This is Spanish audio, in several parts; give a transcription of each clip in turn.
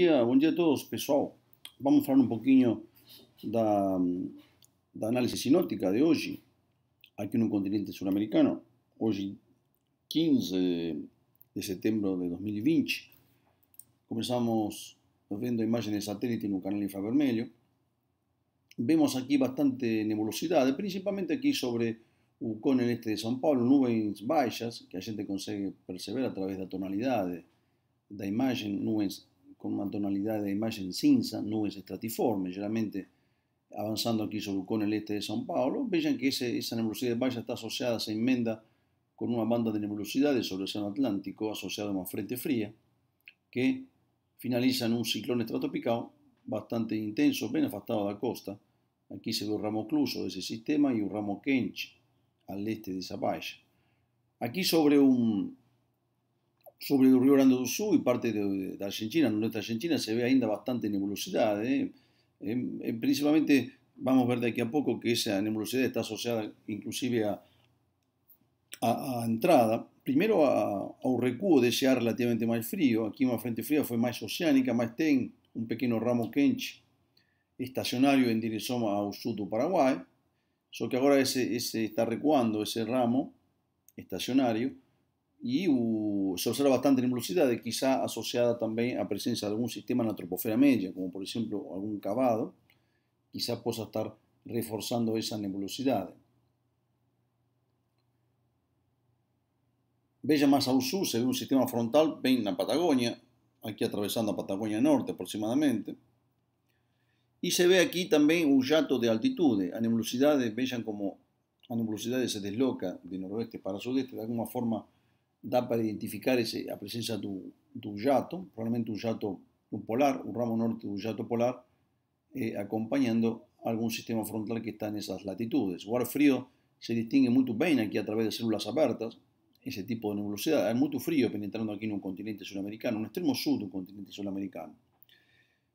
Bom día a todos, pessoal. Oh, vamos falar um pouquinho da, da análisis sinótica de hoy, aquí en un continente sudamericano. Hoy, 15 de septiembre de 2020, comenzamos viendo imágenes de satélite un canal infravermelho. Vemos aquí bastante nebulosidad, principalmente aquí sobre o cone este de São Paulo, nubes baixas, que a gente consegue perceber através de de da imagen, nubes con una tonalidad de imagen cinza, nubes estratiformes, generalmente avanzando aquí sobre con el este de São Paulo, vean que esa nebulosidad de está asociada, se enmenda con una banda de nebulosidades sobre el Océano Atlántico asociada a una frente fría, que finaliza en un ciclón estratopical bastante intenso, bien afastado de la costa. Aquí se ve un ramo cluso de ese sistema y un ramo Kench al este de esa valla. Aquí sobre un, sobre el río Grande do Sul y parte de, Argentina, no norte Argentina, se ve ainda bastante nebulosidad. ¿eh? principalmente vamos a ver de aquí a poco que esa nebulosidad está asociada inclusive a, a, entrada, Primero a, un recuo de ese ar relativamente más frío, aquí más frente fría fue más oceánica, más ten un pequeño ramo Kench estacionario en dirección a Usuto, paraguay Paraguai, que ahora ese, ese está recuando ese ramo estacionario, y se observa bastante nebulosidad, quizá asociada también a presencia de algún sistema la troposfera media, como por ejemplo algún cavado, quizá pueda estar reforzando esa nebulosidad. bella más ao sur, se ve un sistema frontal ven la Patagonia, aquí atravesando a Patagonia Norte aproximadamente. Y se ve aquí también un yato de altitude. A nebulosidades, vean como a nebulosidades se desloca de noroeste para sudeste, de alguna forma da para identificar la presencia de un yato, jato, un yato polar, un ramo norte de un yato polar, eh, acompañando algún sistema frontal que está en esas latitudes. O ar frío se distingue muy bien aquí a través de células abiertas, ese tipo de nebulosidad. Hay mucho frío penetrando aquí en un continente sudamericano, un no extremo sur un continente sudamericano.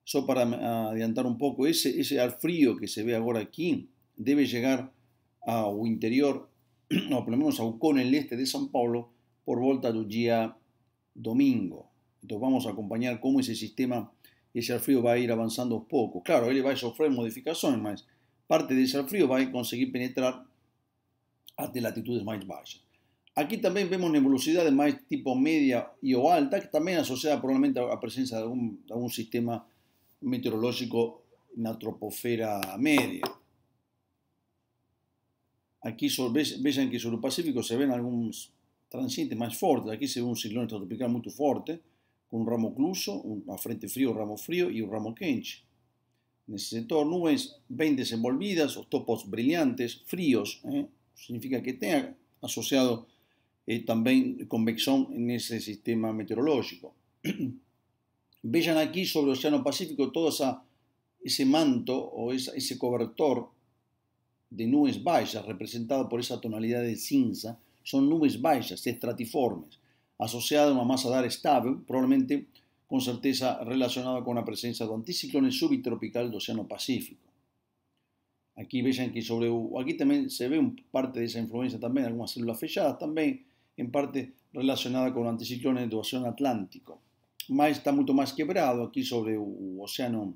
eso para adiantar un poco, ese esse frío que se ve aquí debe llegar llegar al interior, por lo menos ao el este de San Paulo, por volta del día domingo. Entonces vamos a acompañar cómo ese sistema, ese frío va a ir avanzando poco. Claro, él va a sofrer modificaciones, más parte de ese frío va a conseguir penetrar hasta latitudes más bajas. Aquí también vemos de más tipo media y o alta, que también asociada probablemente a la presencia de algún sistema meteorológico en la troposfera media. Aquí vean que sobre el Pacífico se ven algunos transiente más fuerte, aquí se ve un ciclón tropical muy fuerte, con un ramo ocluso, una frente frío un ramo frío y un ramo quente. En ese sector, nubes bien desenvolvidas los topos brillantes, fríos, ¿eh? significa que tenga asociado eh, también convección en ese sistema meteorológico. Vean aquí sobre el Océano Pacífico todo esa, ese manto o ese cobertor de nubes bajas representado por esa tonalidad de cinza son nubes baixas, estratiformes, asociadas a una masa de ar estable, probablemente con certeza relacionada con la presencia de anticiclones subtropical del Océano Pacífico. Aquí también que sobre aquí también se ve un parte esa influencia también, algunas células fechadas también, en parte relacionada con anticiclones del Océano Atlántico. está mucho más quebrado aquí sobre el Océano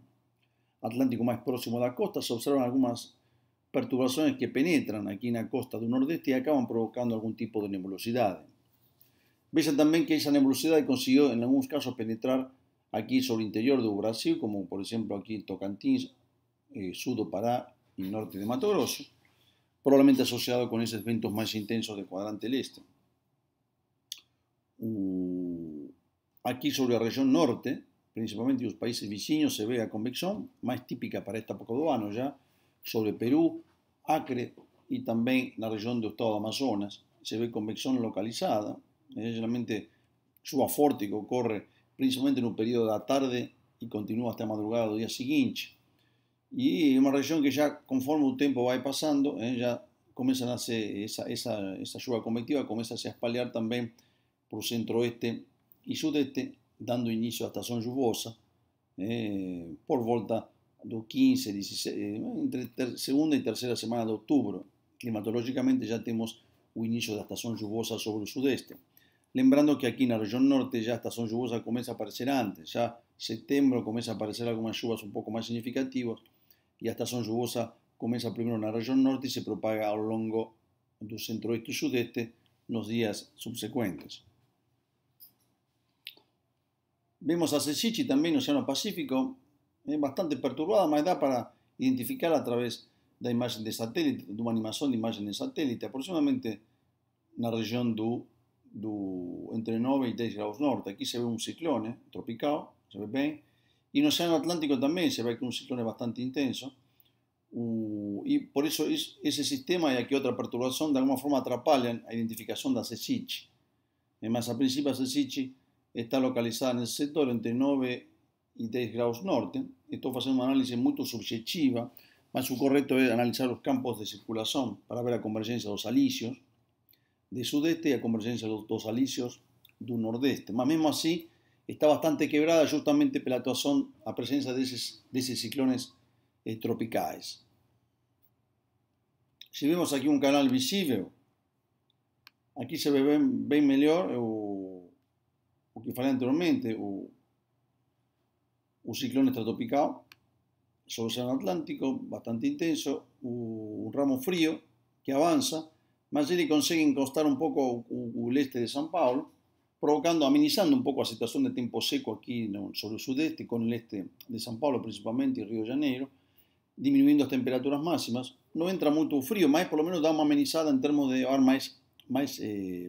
Atlántico más próximo a la costa, se observan algunas perturbaciones que penetran aquí en la costa del nordeste y acaban provocando algún tipo de nebulosidad. Vean también que esa nebulosidad consiguió en algunos casos penetrar aquí sobre el interior de Brasil, como por ejemplo aquí en Tocantins, eh, Sudo Pará y norte de Mato Grosso, probablemente asociado con esos eventos más intensos del cuadrante este. Uh, aquí sobre la región norte, principalmente en los países vecinos, se ve la convección, más típica para esta época de ya, sobre Perú, Acre y también la región de Estado de Amazonas. Se ve convección localizada. Generalmente lluvia fuerte que ocurre principalmente en un periodo de la tarde y continúa hasta madrugada del día siguiente. Y es una región que ya conforme el tiempo va pasando, eh, ya comienza a hacer esa, esa, esa lluvia convectiva, comienza a espaliar también por centro-oeste y sudeste, dando inicio a estación lluviosa eh, por volta 15, 16, eh, entre segunda y tercera semana de climatológicamente ya tenemos un inicio de de estación lluviosa sobre el sudeste. Lembrando que aquí en la región norte ya la estación lluviosa comienza a aparecer antes, ya septiembre comienza a aparecer algunas lluvias un poco más significativas y la estación lluvosa comienza primero en la región norte y se propaga a lo largo centro centroeste y sudeste los días subsecuentes. Vemos a también, también el océano Pacífico, eh, bastante perturbada, más da para identificar a través la imagen de satélite, de una animación de imagen de satélite, aproximadamente en región do, entre 9 y 10 grados norte. Aquí se ve un ciclone eh, tropical, se bien. Y en el océano Atlántico también se ve que un ciclone bastante intenso. Y por eso ese sistema y aquí otra perturbación, de alguna forma atrapalan la identificación de Ceciche. Además, a principio a está localizada en el sector entre 9 y 10 grados norte. Estou haciendo un análisis muy subjetiva, mas o correcto é analizar os campos de circulación para ver a de los alicios de sudeste e a de dos alicios do nordeste. Mas mesmo así está bastante quebrada justamente pela atuação, a presencia desses, ciclones eh, tropicales si vemos aquí un canal visible aquí se ve bien mejor melhor o, que falei anteriormente, un ciclón estratopical sobre el Atlántico, bastante intenso, un ramo frío que avanza. Mayeri consigue encostar un poco el este de San Paulo, provocando, amenizando un poco la situación de tiempo seco aquí sobre el sudeste, con el este de San Paulo principalmente y Río de Janeiro, disminuyendo las temperaturas máximas. No entra mucho frío, más por lo menos da una amenizada en términos de ahora más, más,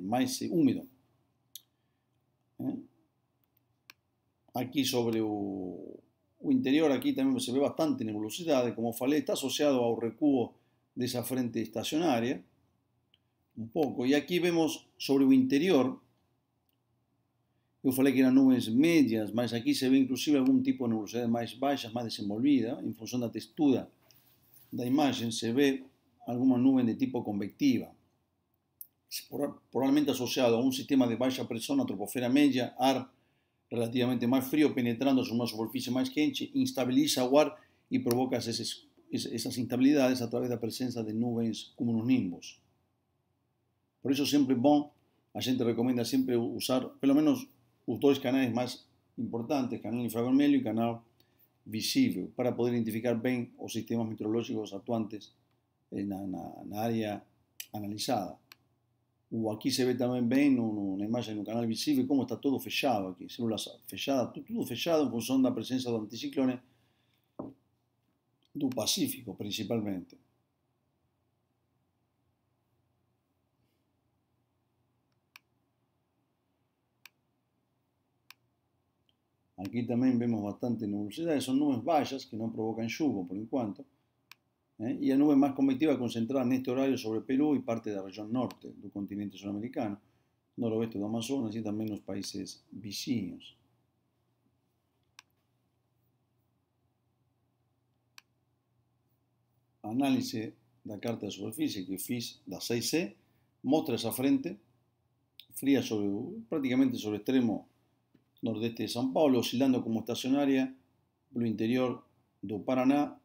más húmedo. ¿Eh? Aquí sobre el interior, aquí también se ve bastante nebulosidad. como fale está asociado a recubo de esa frente estacionaria. Un poco. Y aquí vemos sobre el interior, yo falei que eran nubes medias, más aquí se ve inclusive algún tipo de nebulosidad más baja, más desenvolvida, En función de la textura de la imagen, se ve alguna nube de tipo convectiva. Probablemente asociado a un sistema de baja presión, troposfera media ar relativamente más frío penetrando sobre una superficie más quente, instabiliza agua y provoca esas, instabilidades a través de la presencia de nubes como los nimbos. Por siempre siempre, bueno, la gente recomienda siempre usar lo menos los dos más más importantes, canal infravermelho y canal visible, para poder identificar bien los sistemas meteorológicos actuantes en la área analizada o se ve también também bem no, no, imagem canal visible cómo está todo fechado aquí. células fechadas, todo fechado em função da presencia de anticiclone do Pacífico principalmente. Aquí también vemos bastante nubosidad, son nubes vallas que no provocan lluvia por enquanto. ¿eh? y la nube más convectiva concentrada en este horario sobre Perú y parte de la región norte del continente sudamericano, noroeste de Amazonas y también los países vecinos. Análisis de la carta de superficie, que fiz da 6C, muestra esa frente fría sobre, prácticamente sobre el extremo nordeste de San Paulo, oscilando como estacionaria lo interior de Paraná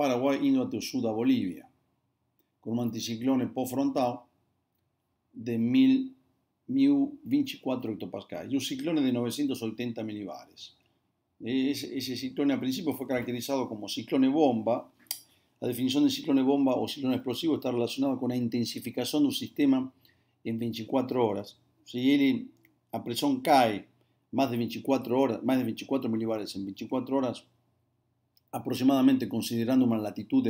Paraguay, Indo de Bolivia, con un anticiclone frontal de 1024 24 y un ciclone de 980 milibares. E-, ese, ese, ciclone al principio fue caracterizado como ciclone bomba. La definición de ciclone bomba o ciclone explosivo está relacionada con la intensificación de un sistema en 24 horas. Si él a presión cae más de 24 horas, más de 24 milibares en 24 horas, aproximadamente considerando una latitud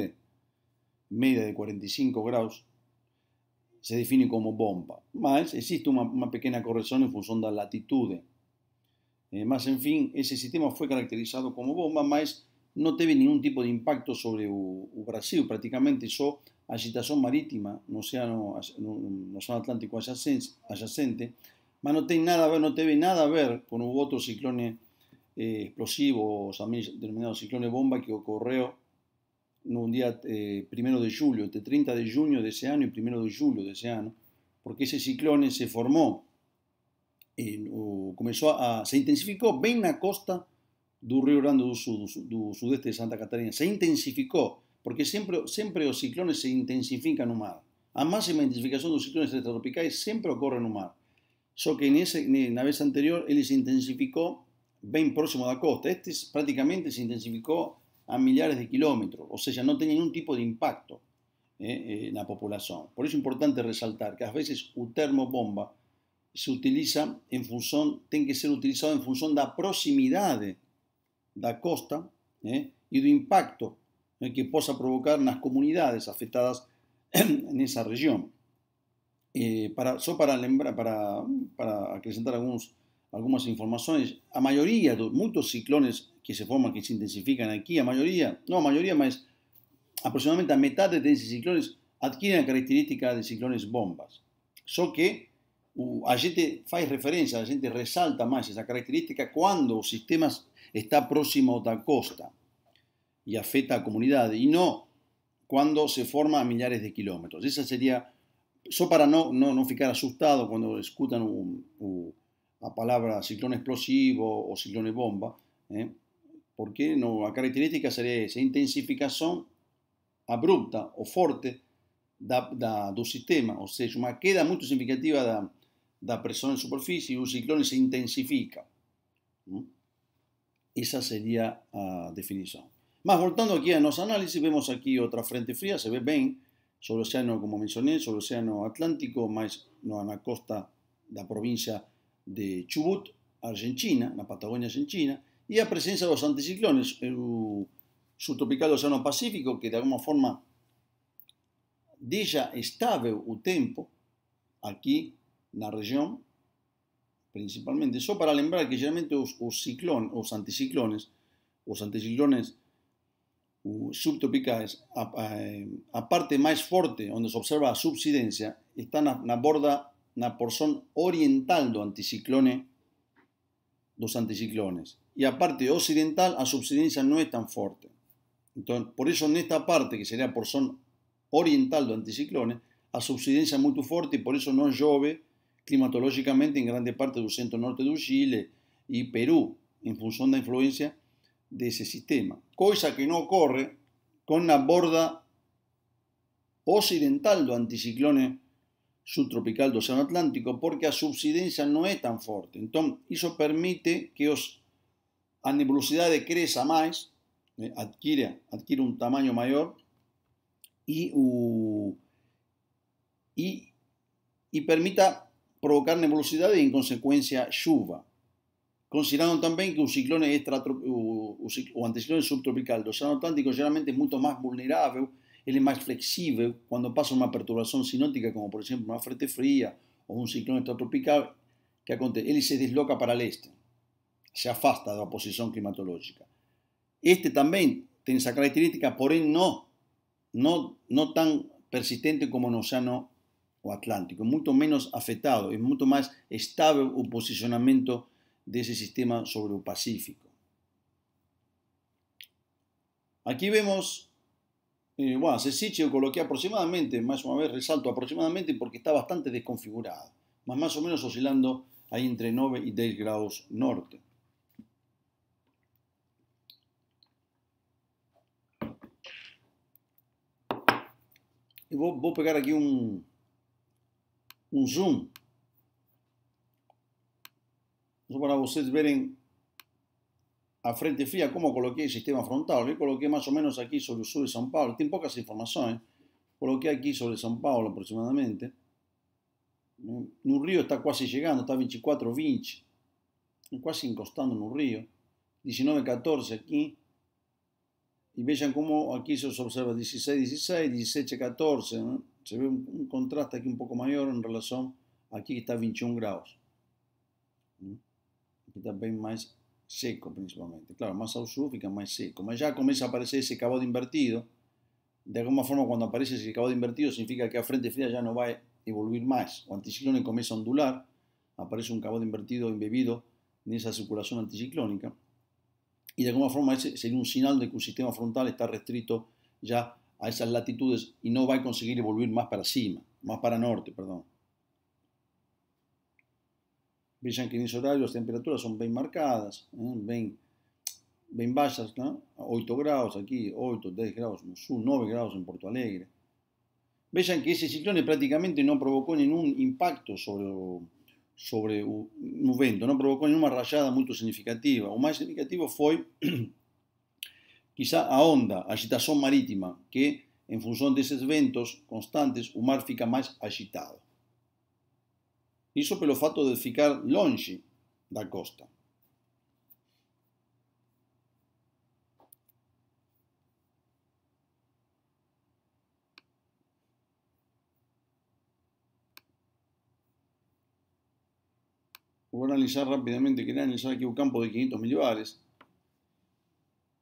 media de 45 grados, se define como bomba, más existe una, pequeña corrección en función de la latitud. Eh, en fin, ese sistema fue caracterizado como bomba, más no tuvo ningún tipo de impacto sobre Brasil, Prácticamente só agitación marítima no sea no, no Atlántico adyacente, mas no nada a ver, no teve nada a ver con o ciclone explosivo, eh, explosivos, también ciclón de bomba, que ocurrió un día eh, primero de julio, entre 30 de junio de ese año y primero de julio de ese año, porque ese ciclón se formó, comenzó a, se intensificó ven la costa del río Grande do sudeste de Santa Catarina, se intensificó, porque siempre siempre los ciclones se en el mar. A máxima de los ciclones siempre siempre en el mar. solo que en la vez anterior él se intensificó bien próximo la costa. Este prácticamente se intensificó a millares de kilómetros, o sea, no tenía ningún tipo de impacto eh, eh, en la población. Por eso es importante resaltar que a veces un termobomba se utiliza en función, tiene que ser utilizado en función de la proximidad de la costa eh, y del impacto que pueda provocar en las comunidades afectadas en esa región. para, para lembrar, para, para acrescentar algunos algunas informaciones, A mayoría de muchos ciclones que se forman, que se intensifican aquí, a mayoría, no a mayoría, pero aproximadamente a de esos ciclones adquieren la característica de ciclones bombas. Só que a gente hace referencia, a gente resalta más esa característica cuando el sistema está próximo a otra costa y afecta a comunidad, y no cuando se forma a miles de kilómetros. esa sería, solo para no no ficar asustado cuando escuchan un la palabra ciclón explosivo o ciclone bomba, ¿eh? porque no, la característica sería esa intensificación abrupta o fuerte del sistema, o sea, una queda muy significativa de la presión en superficie y un ciclón se intensifica. Esa sería la ah, definición. más volviendo voltando a los análisis, vemos aquí otra frente fría, se ve bien, sobre el océano, como mencioné, sobre el Atlántico, más no en la costa de la provincia de de Chubut, Argentina, la Patagonia Argentina, y a presencia de los anticiclones, el subtropical Océano Pacífico, que de alguna forma deja estable el tempo aquí la región, principalmente. Só para lembrar que generalmente los ciclón, anticiclones, los anticiclones subtropicales, subtropicais, eh, a, parte más fuerte, donde se observa a subsidencia está en la borda una porción oriental de anticiclone, dos anticiclones. Y aparte parte occidental, a subsidencia no es tan fuerte. Entonces, por eso en esta parte, que sería porción oriental de anticiclones a subsidencia es muy fuerte y por eso no llueve climatológicamente en grande parte del centro norte de Chile y Perú, en función de la influencia de ese sistema. Cosa que no ocurre con la borda occidental de anticiclones subtropical del océano Atlántico porque a subsidencia no es tan fuerte. Entonces, eso permite que os, a nebulosidad más, más, eh, adquiere un tamaño mayor, y permita provocar nebulosidad y, en consecuencia, lluvia. Considerando también que un ciclón, extratropical o, o, subtropical del océano Atlántico generalmente es mucho más vulnerable. Él es más flexible cuando pasa una perturbación sinótica, como por ejemplo una frente fría o un ciclón extratropical, que acontece, él se desloca para el este, se afasta de la posición climatológica. Este también tiene esa característica, por él no, no, no tan persistente como en el océano o Atlántico, mucho menos afectado, es mucho más estable el posicionamiento de ese sistema sobre el Pacífico. Aquí vemos eh, bueno, sitio lo coloqué aproximadamente, más una vez resalto aproximadamente porque está bastante desconfigurado, más, o menos oscilando ahí entre 9 y 10 grados norte. Y vou, pegar aquí un zoom, Para para ustedes verem a frente fría cómo coloqué el sistema frontal. Yo ¿eh? coloqué más o menos aquí sobre el sur de San Paulo. Tiene pocas informaciones. Coloqué aquí sobre San Paulo aproximadamente. ¿Eh? Un río está casi llegando, está 24 20. Casi encostando en un río. 19, 14 aquí. Y vean cómo aquí se observa 16, 16, 17, 14. Se ve un, contraste aquí un poco mayor en relación aquí que está 21 grados. ¿Eh? Aquí está bien más seco principalmente. Claro, más fica más seco. Ya ya comienza a aparecer ese de invertido. De alguna forma, cuando aparece ese de invertido, significa que a frente fría ya no va a evoluir más. O anticiclónico comienza a ondular, aparece un de invertido embebido en esa circulación anticiclónica. Y de alguna forma ese sería un sinal de que un sistema frontal está restrito ya a esas latitudes y no va a conseguir evoluir más para cima, más para norte, perdón. Vean que ese horario las temperaturas son bien marcadas, ¿eh? bien bajas, 8 grados aquí, 8, 10 graus no sur, 9 grados en Porto Alegre. Vean que ese ciclone prácticamente no provocó ningún impacto sobre el sobre no provocó ninguna rayada muy significativa. Lo más significativo fue quizá, a onda, agitación marítima, que, en función de esos ventos constantes, el mar fica más agitado. iso pelo fato de ficar lonxe da costa. Vou analizar rapidamente, quería analizar aquí o campo de 500 milibares,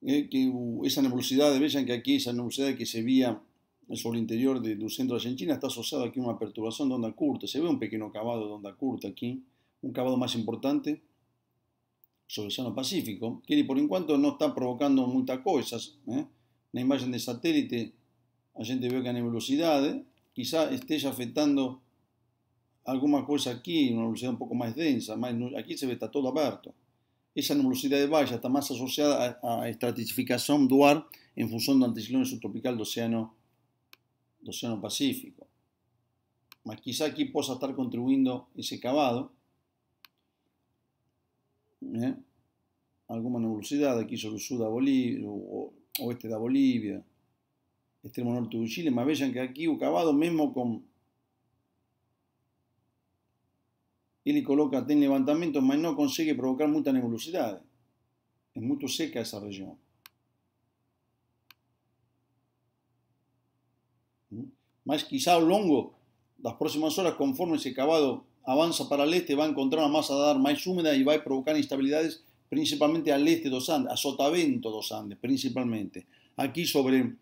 eh, que uh, esa nebulosidade, vexan que aquí esa nebulosidade que se vía sobre el interior de, un centro de Argentina está aquí aquí una perturbación de onda curta. Se ve un pequeño cavado de onda curta aquí, un cavado más importante sobre el océano Pacífico, que por por cuanto no está provocando muchas cosas, en ¿eh? la imagen de satélite la gente ve que hay velocidades quizá ya afectando, alguna cosa aquí, una velocidad un poco más densa, aquí se se ve está todo abierto, esa nebulosidad de valla, está más asociada a estratificación, dual en función del subtropical del océano del Océano Pacífico. Mas quizá aquí pueda estar contribuyendo ese cavado, ¿eh? alguna nebulosidad aquí aqui sobre o sur da Bolivia, oeste de Bolivia extremo norte de Chile, más vean que aquí el cavado mismo con y coloca, tiene levantamiento mas no consigue provocar mucha nebulosidad es muy seca esa región más quizá luego las próximas horas, conforme ese cavado avanza para el este, va a encontrar una masa de aire más húmeda y va a provocar instabilidades principalmente al este de los Andes, a sotavento dos Andes, principalmente. Aquí sobre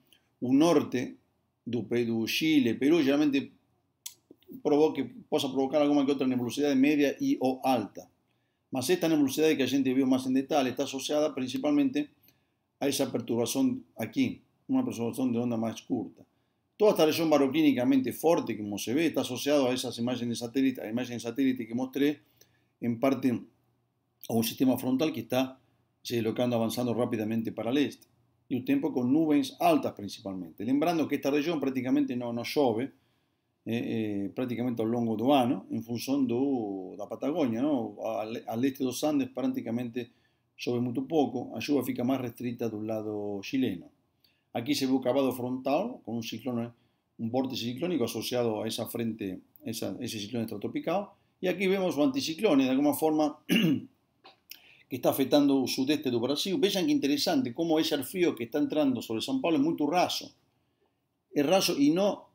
un norte de Chile, Perú, generalmente provoque, a provocar alguna que otra nebulosidad media y o alta. más esta nebulosidad que a gente vio más en detalle está asociada principalmente a esa perturbación aquí, una perturbación de onda más corta. Toda esta región baroclínicamente fuerte, como se ve, está asociado a esas imágenes satélites imágenes satélite que mostré, en parte a un sistema frontal que está se avanzando rápidamente para el este. Y un tiempo con nubes altas principalmente. Lembrando que esta región prácticamente no, no eh, eh, prácticamente eh, lo lo largo longo en en función de uh, de patagonia Patagonia, este los Andes prácticamente llueve muy poco, la lluvia fica más restrita un lado chileno. Aquí se ve un cabado frontal con un ciclón, un vórtice ciclónico asociado a esa frente, ese ciclón extratropicado. Y aquí vemos un anticiclón, de alguna forma, que está afectando el sudeste de Brasil. Vean qué interesante, cómo ese frío que está entrando sobre San Pablo es muy raso. Es raso y no,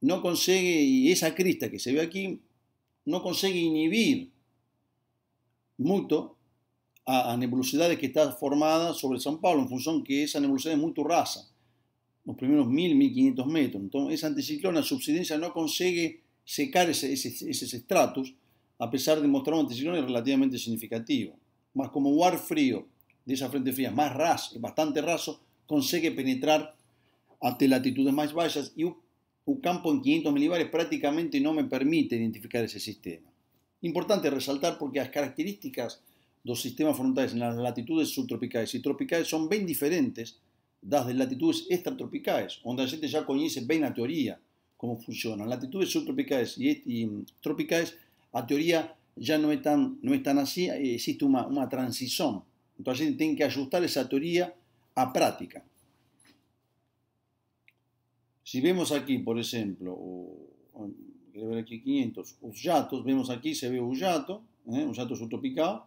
no consigue, y esa crista que se ve aquí, no consigue inhibir mucho a, nebulosidades que está formada sobre San Pablo, en función que esa nebulosidad es muy turrasa los primeros 1.000, 1.500 metros. Entonces, ese anticiclón, subsidencia no consigue secar ese, estratos, a pesar de mostrar un anticiclón relativamente significativo. Más como war frío de esa frente fría, más raso, bastante raso, consigue penetrar hasta latitudes más bajas y un campo en 500 milibares prácticamente no me permite identificar ese sistema. Importante resaltar porque las características de los sistemas frontales en las latitudes subtropicales y tropicales son bien diferentes das latitudes extratropicales donde la gente ya conoce bien la teoría cómo funcionan Latitudes subtropicales y mm, tropicales a teoría ya no están así, existe una transición. Entonces, entonces gente tiene que ajustar esa teoría a práctica. Si vemos aquí, por ejemplo, o, ver aquí 500, los vemos aquí, se ve un yato, ¿eh? un yato subtropical,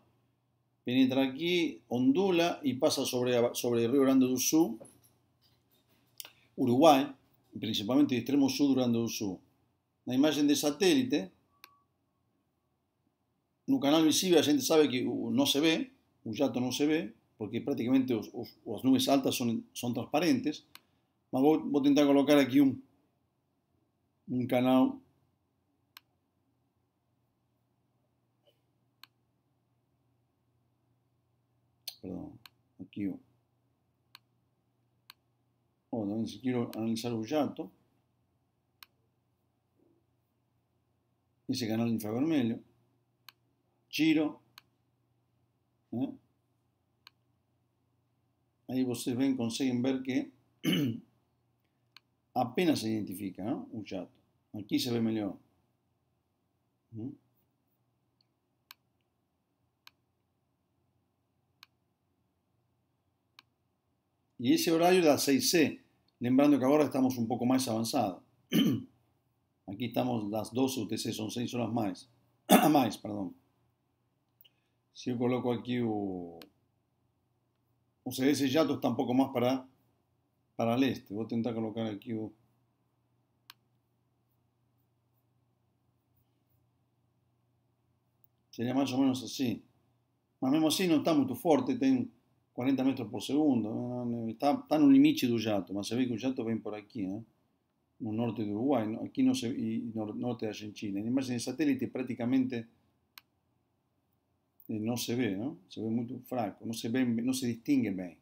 penetra aquí, ondula y pasa sobre, sobre el Río Grande do Sul, Uruguay, principalmente el extremo sur Grande do Sul. la imagen de satélite, un canal visible la gente sabe que uh, no se ve, un no no se ve, porque prácticamente las nubes altas son, son transparentes, voy a intentar colocar aquí un, un canal Si quiero analizar un yato, ese canal infravermelho, Giro, ¿Eh? ahí ustedes ven, consiguen ver que apenas se identifica un yato, Aquí se ve mejor. ¿Mm? y ese horario era 6C, lembrando que ahora estamos un poco más avanzados. Aquí estamos las 12 UTC, son 6 horas más. más, perdón. Si yo coloco aquí o, o sea, ese yato está un poco más para, para el este. Voy a intentar colocar aquí Sería más o menos así. o menos así. No está muy fuerte. tengo 40 metri per secondo, está, in eh, no limite do jato, mas você vê que o jato vem por aqui, né? no norte do Uruguai, aqui nord no norte Argentina. Immagini il satellite praticamente eh, non si vede, no? si vede molto fraco, non si, ben, non si distingue bene.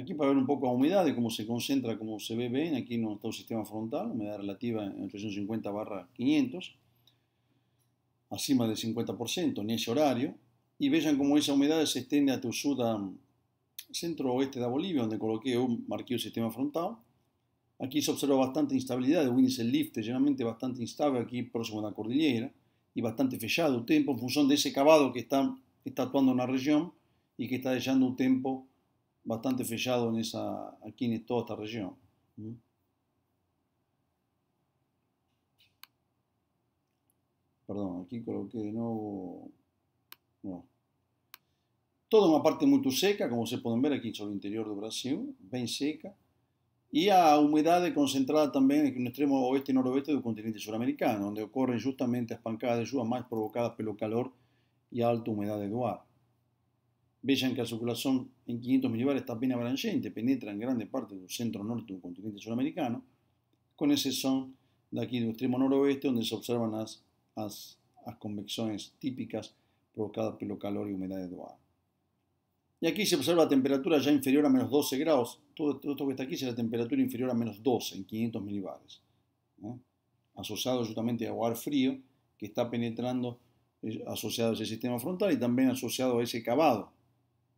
Aquí para ver un poco la humedad de cómo se concentra, cómo se ve bien, aquí no está sistema frontal, humedad relativa en 350 barra 500, acima del 50% en ese horario, y vean cómo esa humedad se extiende a tu centro-oeste de Bolivia, donde coloqué un marquillo sistema frontal. Aquí se observa bastante instabilidad de un lift, generalmente bastante instable aquí próximo a la cordillera, y bastante fechado el tiempo en función de ese cavado que está, está actuando en la región y que está dejando un tiempo bastante fechado en esa, aquí en toda esta región. ¿Mm? Perdón, aquí coloqué de nuevo... No. Toda una parte muy seca, como se pueden ver aquí sobre el interior de Brasil, bien seca. y a concentradas concentrada en el extremo oeste y noroeste del continente suramericano, donde ocurren justamente las pancadas de lluvia más provocadas pelo calor y alta humedad de ar que la circulación en 500 milibares bien abrangente, penetra en grande parte del centro norte del continente sudamericano, con ese son de aquí del extremo noroeste, donde se observan las, las, convecciones típicas provocadas por el calor y humedad de agua. Y aquí se observa la temperatura ya inferior a menos 12 grados. Todo, esto que está aquí es la temperatura inferior a menos 12 en 500 milibares. ¿eh? Asociado justamente a agua frío que está penetrando, eh, asociado a ese sistema frontal y también asociado a ese cavado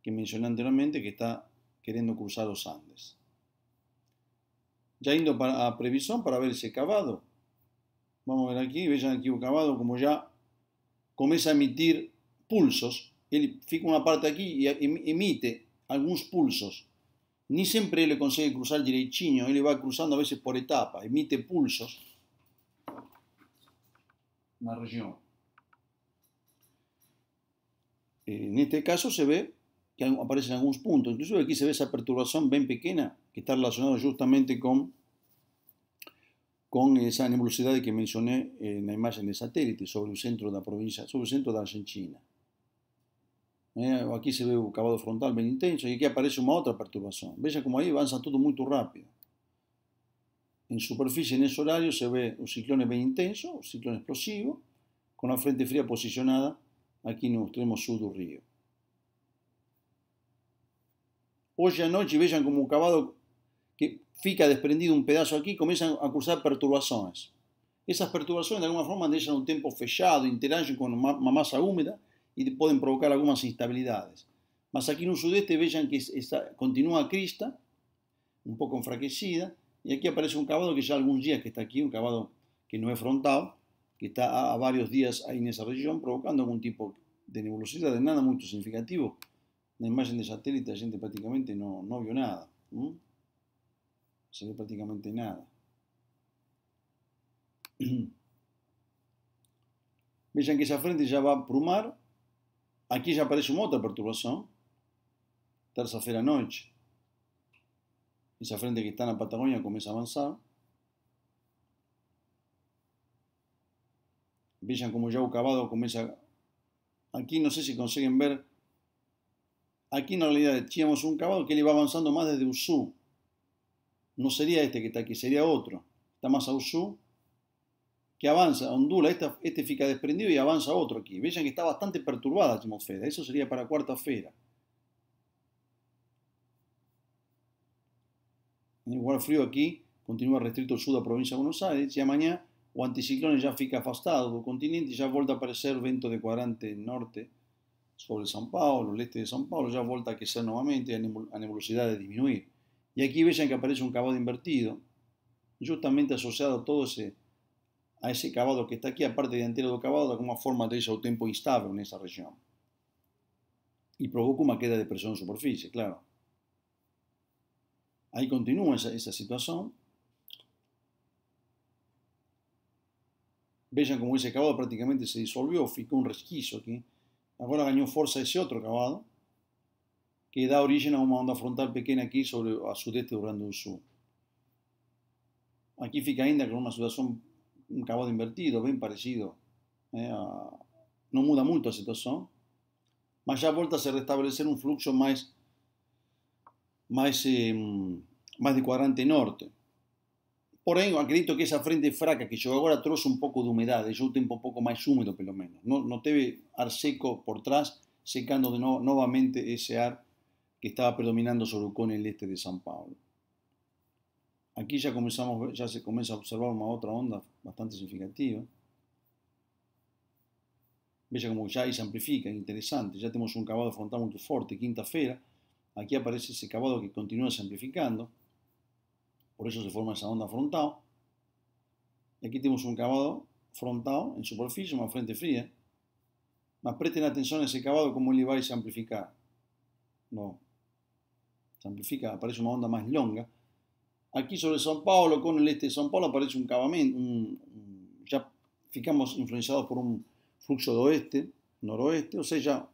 que mencioné anteriormente que está queriendo cruzar los Andes. Ya indo para, a Previsión para ver ese cavado. Vamos a ver aquí, vean aquí cavado como ya comienza a emitir pulsos. Él fica una parte aquí. Y em, emite algunos pulsos. Ni siempre le consigue cruzar él le va cruzando a veces por etapa, emite pulsos Una región. En este caso se ve que aparecen en algunos puntos. Incluso aquí se ve esa perturbación bien pequeña que está relacionada justamente con, con esa nebulosidad que mencioné en la imagen del satélite sobre el centro de la provincia, sobre el centro de Argentina. Eh, aquí se ve un cavado frontal bien intenso y aquí aparece una otra perturbación. Vean como ahí avanza todo muy rápido. En superficie, en ese horario, se ve un ciclón bien intenso, un ciclón explosivo, con la frente fría posicionada aquí en el extremo sur del río. Hoy anoche vean como un cavado que fica desprendido un pedazo aquí, comienzan a causar perturbaciones. Esas perturbaciones de alguna forma dejan un tiempo fechado, interaccionan con una masa húmeda y pueden provocar algunas instabilidades. más aquí en un sudeste vean que continúa crista, un poco enfraquecida, y aquí aparece un cavado que ya algún día que está aquí, un cavado que no es frontado, que está a, varios días ahí en esa región, provocando algún tipo de nebulosidad, de nada mucho significativo, la imagen de satélite la gente prácticamente no, no vio nada. se vio prácticamente nada. Vean que esa frente ya va a prumar. Aquí ya aparece una otra perturbación. tercera noche. noche. Esa frente que está en la Patagonia comienza a avanzar. Vean como ya cavado comienza... Aquí no sé si consiguen ver Aquí en realidad echamos un caballo que le iba avanzando más desde Usú. No sería este que está aquí, sería otro. Está más a Usú, que avanza, ondula, este fica desprendido y avanza otro aquí. Vean que está bastante perturbada la atmósfera. Eso sería para cuarta fera. Igual frío aquí, continúa restrito sur la provincia de Buenos Aires. Ya mañana o anticiclones ya fica afastado del continente ya ya a aparecer vento de cuadrante norte sobre San Paulo, el este de San Paulo, ya vuelta a crecer nuevamente, a de disminuir. Y aquí vean que aparece un cavado invertido, justamente asociado a todo ese, a ese cavado que está aquí, a parte entero del cavado, de una forma ese tiempo instable en esa región. Y provoca una queda de presión en superficie, claro. Ahí continúa esa, situación. Vean como ese cavado prácticamente se disolvió, ficó un resquicio aquí. Agora ganhou força esse outro cavalo, que dá origem a uma onda frontal pequena aqui sobre a sudeste do Rio Grande do Sul. Aqui fica ainda com é uma situação, um cavalo invertido, bem parecido. Né? Eh, Não muda muito a situação, mas já volta a se restabelecer um fluxo mais, mais, mais de quadrante norte. Por ahí, acredito que esa frente fraca que yo ahora trozo un poco de humedad deixou un un poco más húmedo, por lo menos. No te teve ar seco por atrás, secando de ese ar que estaba predominando sobre el cone Este de San Paulo. Aquí ya comenzamos, ya se comienza a observar una otra onda bastante significativa. Veja como ahí se amplifica, interesante. Ya tenemos un cavado frontal muy fuerte, quinta-feira. Aquí aparece ese cavado que continúa se amplificando por eso se forma esa onda frontal. Aquí tenemos un cavado frontal en superficie, una frente fría. Más presten atención a ese cavado como el y se amplifica. No, Se amplifica, aparece una onda más longa. Aquí sobre São Paulo, con el este de São Paulo, aparece un cavamento. Ya ficamos influenciados por un flujo de oeste, noroeste, O sea, ya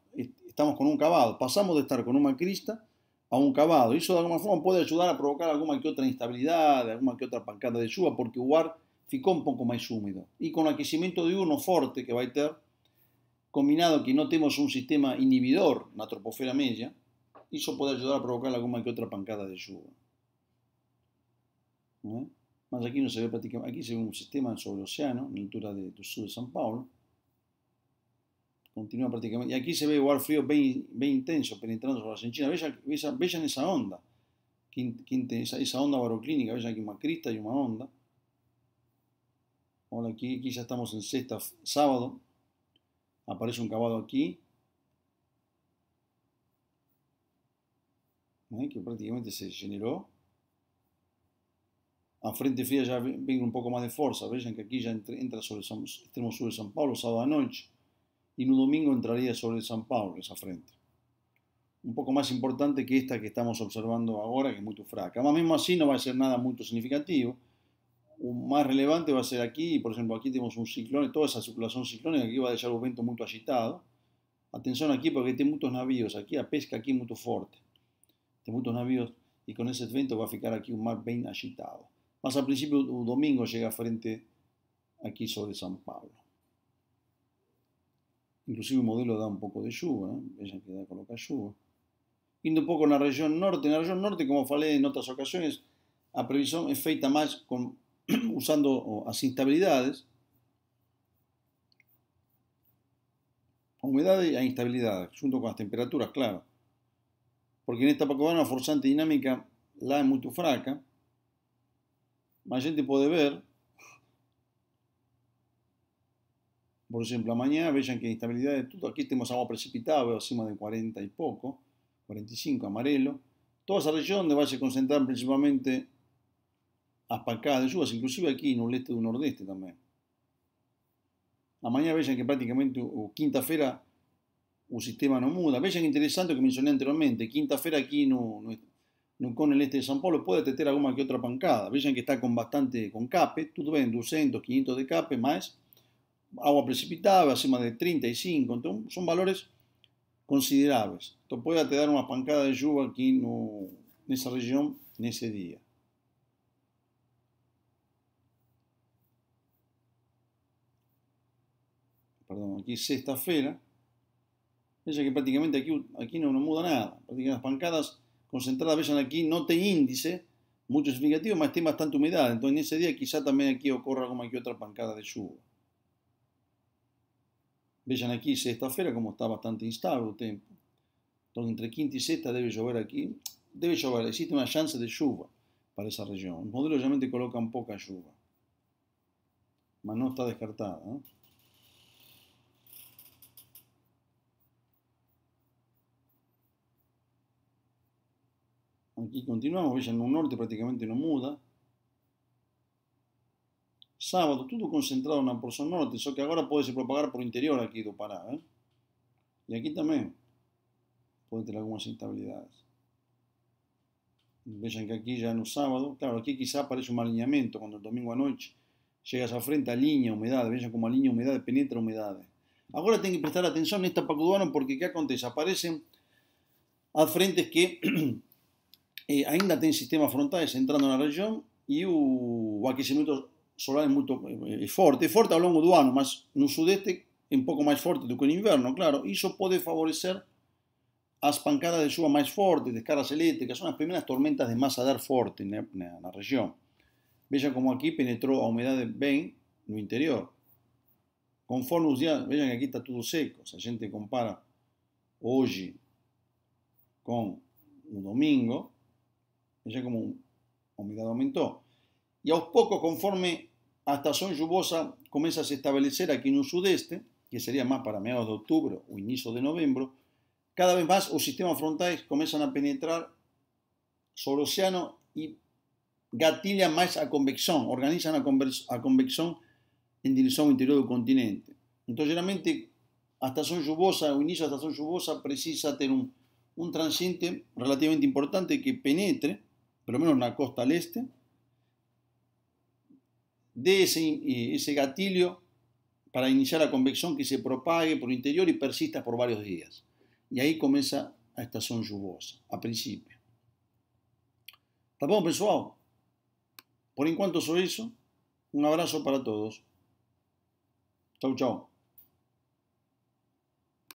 estamos con un cavado. Pasamos de estar con una crista a un cavado, y eso de alguna forma puede ayudar a provocar alguna que otra instabilidad, alguna que otra pancada de lluvia, porque Ugar ficó un poco más húmedo, y con el aquecimiento de uno fuerte que va a tener, combinado que no tenemos un sistema inhibidor, la troposfera media, eso puede ayudar a provocar alguna que otra pancada de lluvia. Más aquí no se ve prácticamente, aquí se ve un sistema sobre el océano, en altura de, sur de San Paulo, continúa prácticamente. Y aquí se ve igual frío bien, intenso penetrando sobre la Argentina. Vean, esa onda, esa, onda baroclínica, vean aquí una crista y una onda. hola aquí, ya estamos en sexta, sábado. Aparece un cavado aquí. ¿Eh? Que prácticamente se generó. A frente fría ya vengo un poco más de fuerza. Vean que aquí ya entra sobre el extremo sur de San Pablo, sábado anoche. noche y un domingo entraría sobre San Pablo, esa frente. Un poco más importante que esta que estamos observando ahora, que es muy fraca. Más mismo así no va a ser nada muy significativo. Un más relevante va a ser aquí, por ejemplo, aquí tenemos un ciclón, toda esa circulación ciclónica, que va a dejar un viento muy agitado. Atención aquí porque hay este muchos navíos, aquí a pesca aquí muy fuerte. Hay este muchos navíos y con ese viento va a ficar aquí un mar bien agitado. Más al principio, un domingo llega frente aquí sobre San Pablo. Inclusive el modelo da un poco de lluvia, ¿eh? ella coloca lluvia. y un poco en la región norte, En la región norte, como falé en otras ocasiones, la previsión es feita más con, usando las instabilidades, Humedad y e a junto con las temperaturas, claro. Porque en esta pacobana la forzante dinámica la es muy fraca, más gente puede ver Por ejemplo, mañana vean que hay instabilidad de todo, aquí tenemos agua precipitada, veo cima de 40 y poco, 45, amarelo. Toda esa región donde va a concentrar principalmente pancadas de lluvias, inclusive aquí en el este del nordeste también. La mañana vean que prácticamente, o quinta-feira, un sistema no muda. Vean interesante que mencioné anteriormente, quinta-feira aquí no, no, con el este de San Pablo puede tener alguna que otra pancada. Vean que está con bastante, con cape, todo bien, 200, 500 de cape, más agua precipitada va más de 35, entonces son valores considerables. Esto puede te dar una pancada de lluvia aquí en esa región, en ese día. Perdón, aquí sexta-feira. Ella que prácticamente aquí, aquí no, no muda nada. Prácticamente las pancadas concentradas, vean aquí, no te índice, mucho significativo, más tiene bastante humedad. Entonces en ese día quizá también aquí ocurra como aquí otra pancada de lluvia aquí aquí, sexta-feira como está bastante instable el tiempo. Então, entre quinta y sexta debe llover aquí. Debe llover, existe una chance de lluvia para esa región. Los modelos geralmente colocan poca lluvia. Mas no está descartada. ¿eh? Aquí continuamos, vean, en un norte prácticamente no muda. Sábado, todo concentrado en la porción norte, sólo que ahora puede se propagar por interior aquí de parada. ¿eh? Y aquí también puede tener algunas instabilidades. Vean que ya en el sábado, claro, aquí quizá aparece un alineamiento, cuando el domingo anoche noche llegas frente, a línea humedad como línea humedad penetra humedad. Ahora tienen que prestar atención en esta Pacuduano porque ¿qué acontece? Aparecen a frentes que ainda eh, tienen sistemas frontales entrando en la u uh, aquí se aquecimento solar es eh, eh, fuerte forte, forte ao longo do ano, mas no sudeste es un poco más forte que en invierno, claro. eso puede favorecer a pancadas de chuva más fuertes, descargas eléctricas, son las primeras tormentas de massa de ar fuerte en la región. Vean Vejam como penetró penetrou a bien en el interior. Conforme os que aquí está todo seco. si a gente compara hoy con un domingo, vean como la humedad aumentó. E a poco, conforme la estación lluviosa comienza a establecerse aquí en un sudeste, que sería más para mediados de octubre o inicio de noviembre, cada vez más los sistemas frontales comienzan a penetrar sobre el océano y gatillan más a convección, organizan a, convección en dirección interior del continente. Entonces, generalmente, la estación lluviosa, o inicio de la estación lluviosa, precisa tener un, un transiente relativamente importante que penetre, por lo menos en la costa al este, de ese, eh, ese gatilio para iniciar la convección que se propague por el interior y persista por varios días. Y ahí comienza la estación lluviosa, a principio. Tá bom, pessoal? Por enquanto, sobre eso, un abrazo para todos. Chau, chau.